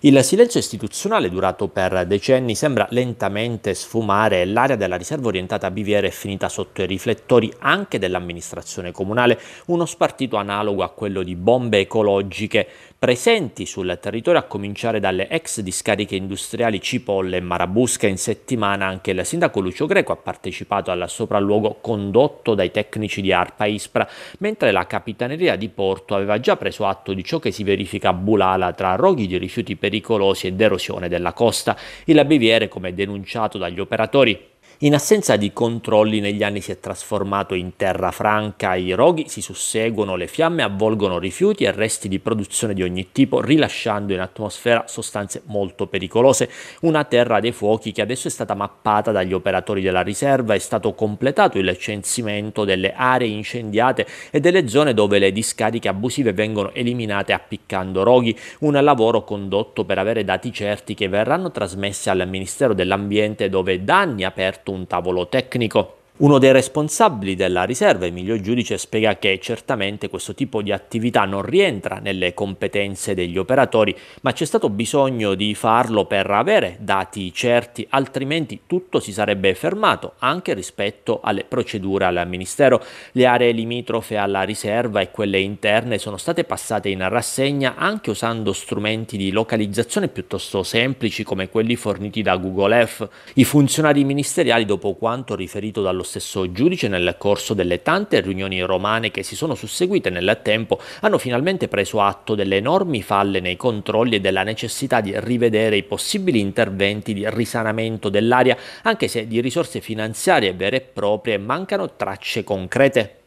Il silenzio istituzionale durato per decenni sembra lentamente sfumare e l'area della riserva orientata a Biviera è finita sotto i riflettori anche dell'amministrazione comunale, uno spartito analogo a quello di bombe ecologiche presenti sul territorio a cominciare dalle ex discariche industriali Cipolle e Marabusca. In settimana anche il sindaco Lucio Greco ha partecipato al sopralluogo condotto dai tecnici di Arpa Ispra, mentre la capitaneria di Porto aveva già preso atto di ciò che si verifica a Bulala tra roghi di rifiuti per pericolosi e d'erosione della costa. Il Baviere, come denunciato dagli operatori, in assenza di controlli negli anni si è trasformato in terra franca, i roghi si susseguono, le fiamme avvolgono rifiuti e resti di produzione di ogni tipo, rilasciando in atmosfera sostanze molto pericolose. Una terra dei fuochi che adesso è stata mappata dagli operatori della riserva, è stato completato il censimento delle aree incendiate e delle zone dove le discariche abusive vengono eliminate appiccando roghi, un lavoro condotto per avere dati certi che verranno trasmessi al Ministero dell'Ambiente dove danni aperti un tavolo tecnico uno dei responsabili della riserva, Emilio Giudice, spiega che certamente questo tipo di attività non rientra nelle competenze degli operatori, ma c'è stato bisogno di farlo per avere dati certi, altrimenti tutto si sarebbe fermato anche rispetto alle procedure al Ministero. Le aree limitrofe alla riserva e quelle interne sono state passate in rassegna anche usando strumenti di localizzazione piuttosto semplici come quelli forniti da Google Earth. I funzionari ministeriali, dopo quanto riferito dallo stesso giudice nel corso delle tante riunioni romane che si sono susseguite nel tempo hanno finalmente preso atto delle enormi falle nei controlli e della necessità di rivedere i possibili interventi di risanamento dell'area, anche se di risorse finanziarie vere e proprie mancano tracce concrete.